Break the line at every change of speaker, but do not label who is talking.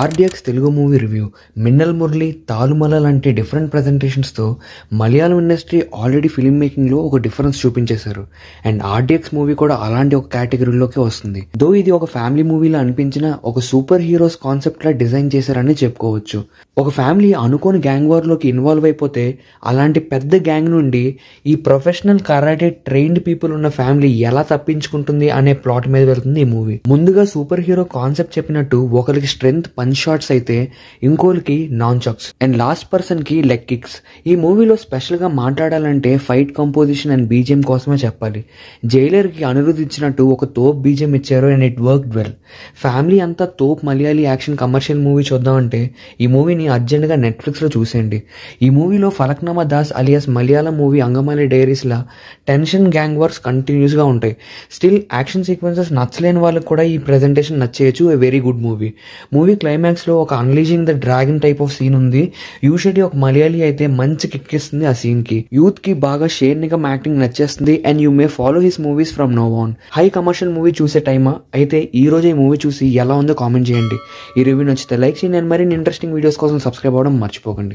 RDX Telugu movie review Minnal Murali Thallumaala లాంటి different ప్రజెంటేషన్స్తో Malayalam industry already film మేకింగ్లో ఒక డిఫరెన్స్ చూపించేశారు అండ్ ఆర్డిఎక్స్ మూవీ కూడా అలాంటి ఒక కేటగిరీలోకి వస్తుంది దో ఇది ఒక ఫ్యామిలీ మూవీలో అనిపించిన ఒక సూపర్ హీరోస్ కాన్సెప్ట్ లా డిజైన్ చేశారని చెప్పుకోవచ్చు ఒక ఫ్యామిలీ అనుకోని గ్యాంగ్ వార్లోకి ఇన్వాల్వ్ అయిపోతే అలాంటి పెద్ద గ్యాంగ్ నుండి ఈ ప్రొఫెషనల్ కరాటే ట్రైన్డ్ పీపుల్ ఉన్న ఫ్యామిలీ ఎలా తప్పించుకుంటుంది అనే ప్లాట్ మీద వెళ్తుంది ఈ మూవీ ముందుగా సూపర్ హీరో కాన్సెప్ట్ చెప్పినట్టు ఒకరికి స్ట్రెంగ్ పంచ్ షాట్స్ అయితే ఇంకోలకి nunchucks and last person కి లెగ్ కిక్స్ ఈ మూవీలో స్పెషల్ గా మాట్లాడాలంటే ఫైట్ కంపోజిషన్ అండ్ బీజిఎం కోసమే చెప్పాలి జైలర్ కి ఇచ్చినట్టు ఒక తోప్ బీజిఎం ఇచ్చారు and it work well family అంతా తోప్ మలయాళీ యాక్షన్ కమర్షియల్ మూవీ చూద్దామంటే ఈ మూవీని అర్జెంట్ గా నెట్ఫ్లిక్స్ లో చూసేయండి ఈ మూవీలో Falaknuma Das alias Malayalam movie Angamaly Diaries లా టెన్షన్ గ్యాంగ్ వర్క్స్ కంటిన్యూస్ గా ఉంటాయి స్టిల్ యాక్షన్ సీక్వెన్సెస్ నచ్చలేని వాళ్ళకి కూడా ఈ ప్రెజెంటేషన్ నచ్చేయచ్చు a very good movie movie క్లై క్లైమాక్స్లో ఒక unleashing the dragon type of scene ఉంది యూషడి ఒక మలయాళీ అయితే మంచి కిక్కిస్తుంది ఆ సీన్ కి యూత్ కి బాగా షేర్ నిగా యాక్టింగ్ నచ్చేస్తుంది and you may follow his movies from no high commercial movie చూసే టైమా అయితే ఈ రోజు ఈ మూవీ చూసి ఎలా ఉందో కామెంట్ చేయండి ఈ రివ్యూ నచ్చితే లైక్ చేయండి అండ్ మరిన్ని ఇంట్రెస్టింగ్ వీడియోస్ కోసం సబ్స్క్రైబ్ అవ్వడం మర్చిపోకండి